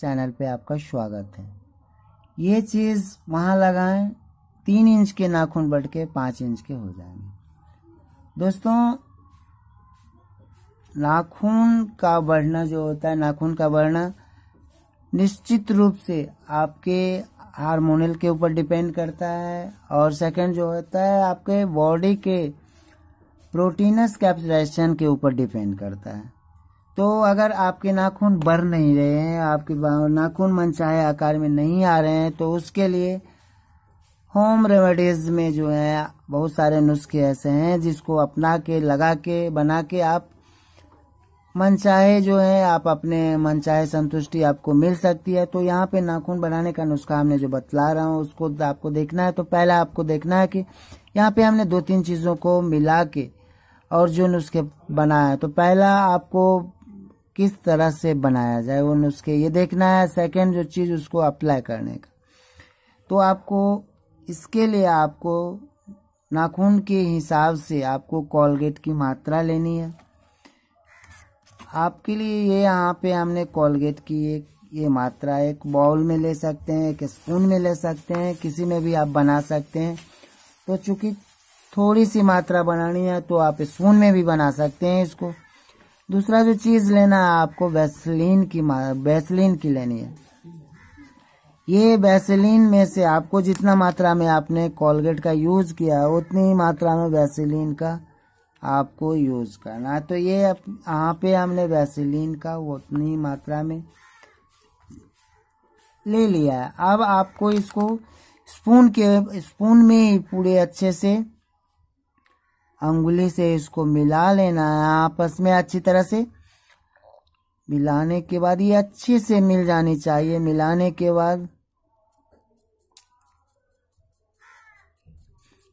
channel पे आपका स्वागत है ये चीज़ वहाँ लगाएं तीन इंच के नाखून बढ़ के पाँच इंच के हो जाएंगे दोस्तों नाखून का बढ़ना जो होता है नाखून का बढ़ना निश्चित रूप से आपके हार्मोनल के ऊपर डिपेंड करता है और सेकंड जो होता है आपके बॉडी के प्रोटीनस कैप्सुलेशन के ऊपर डिपेंड करता है तो अगर आपके नाखून बढ़ नहीं रहे हैं आपके नाखून मनचाहे आकार में नहीं आ रहे हैं तो उसके लिए होम रेमेडीज में जो है बहुत सारे नुस्खे ऐसे हैं जिसको अपना के लगा के बना के आप मनचाहे जो है आप अपने मनचाहे संतुष्टि आपको मिल सकती है तो यहाँ पे नाखून बनाने का नुस्खा हमने जो बतला रहा हूँ उसको आपको देखना है तो पहला आपको देखना है कि यहाँ पे हमने दो तीन चीज़ों को मिला के और जो नुस्खे बनाया है तो पहला आपको किस तरह से बनाया जाए वो नुस्खे ये देखना है सेकंड जो चीज़ उसको अप्लाई करने का तो आपको इसके लिए आपको नाखून के हिसाब से आपको कोलगेट की मात्रा लेनी है आपके लिए ये यहाँ पे हमने कोलगेट की एक ये मात्रा एक बाउल में ले सकते हैं एक स्पून में ले सकते हैं किसी में भी आप बना सकते हैं तो चूंकि थोड़ी सी मात्रा बनानी है तो आप स्पून में भी बना सकते हैं इसको दूसरा जो चीज लेना है आपको वैसलीन की वैसलीन की लेनी है ये वैसलीन में से आपको जितना मात्रा में आपने कोलगेट का यूज किया है उतनी मात्रा में वैसलीन का आपको यूज करना है तो ये यहाँ पे हमने वैसलीन का उतनी मात्रा में ले लिया है अब आपको इसको स्पून के स्पून में पूरे अच्छे से अंगुली से इसको मिला लेना है आपस में अच्छी तरह से मिलाने के बाद ये अच्छे से मिल जानी चाहिए मिलाने के बाद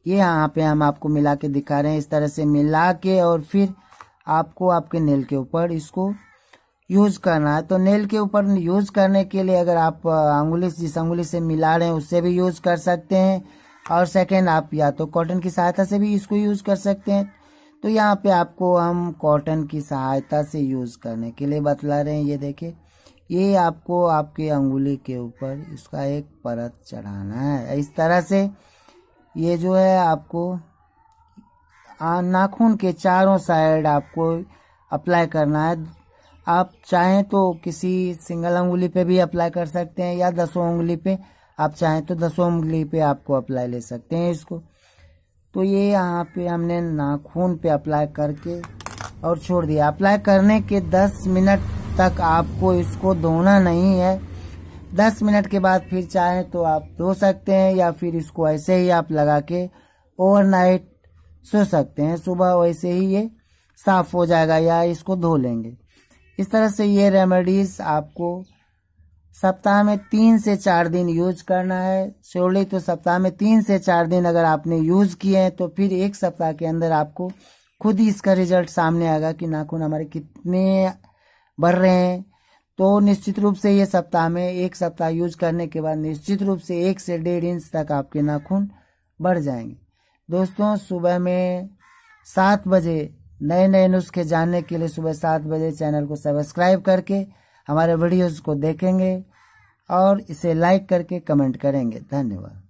ये यहाँ पे हम आपको मिला के दिखा रहे हैं इस तरह से मिला के और फिर आपको आपके नेल के ऊपर इसको यूज करना है तो नेल के ऊपर यूज करने के लिए अगर आप अंगुली जिस अंगुली से मिला रहे हैं उससे भी यूज कर सकते हैं और सेकेंड आप या तो कॉटन की सहायता से भी इसको यूज़ कर सकते हैं तो यहाँ पे आपको हम कॉटन की सहायता से यूज़ करने के लिए बतला रहे हैं ये देखिए ये आपको आपके अंगुली के ऊपर इसका एक परत चढ़ाना है इस तरह से ये जो है आपको नाखून के चारों साइड आपको अप्लाई करना है आप चाहें तो किसी सिंगल अंगुली पे भी अप्लाई कर सकते हैं या दसों उंगली पे आप चाहें तो दसों उंगली पे आपको अप्लाई ले सकते हैं इसको तो ये यहाँ पे हमने नाखून पे अप्लाई करके और छोड़ दिया अप्लाई करने के 10 मिनट तक आपको इसको धोना नहीं है 10 मिनट के बाद फिर चाहे तो आप धो सकते हैं या फिर इसको ऐसे ही आप लगा के ओवरनाइट सो सकते हैं सुबह वैसे ही ये साफ हो जाएगा या इसको धो लेंगे इस तरह से ये रेमेडीज आपको सप्ताह में तीन से चार दिन यूज करना है सोले तो सप्ताह में तीन से चार दिन अगर आपने यूज किए हैं तो फिर एक सप्ताह के अंदर आपको खुद ही इसका रिजल्ट सामने आएगा कि नाखून हमारे कितने बढ़ रहे हैं तो निश्चित रूप से ये सप्ताह में एक सप्ताह यूज करने के बाद निश्चित रूप से एक से डेढ़ इंच तक आपके नाखून बढ़ जाएंगे दोस्तों सुबह में सात बजे नए नए नुस्खे जानने के लिए सुबह सात बजे चैनल को सब्सक्राइब करके हमारे वीडियोस को देखेंगे और इसे लाइक करके कमेंट करेंगे धन्यवाद